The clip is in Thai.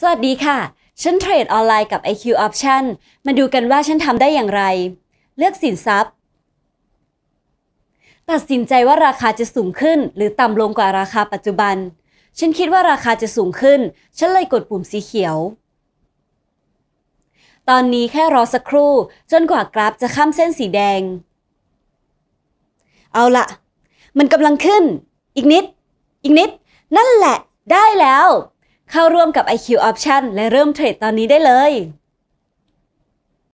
สวัสดีค่ะ ฉันเทรดออนไลน์กับ IQ Option มาดูกันว่าฉันทำได้อย่างไร เลือกสินทรัพย์ ตัดสินใจว่าราคาจะสูงขึ้นหรือต่ำลงกว่าราคาปัจจุบัน ฉันคิดว่าราคาจะสูงขึ้น ฉันเลยกดปุ่มสีเขียว ตอนนี้แค่รอสักครู่จนกว่ากราฟจะข้ามเส้นสีแดง เอาละมันกำลังขึ้น อีกนิด อีกนิด นั่นแหละ ได้แล้วเข้าร่วมกับ IQ Option และเริ่มเทรดตอนนี้ได้เลย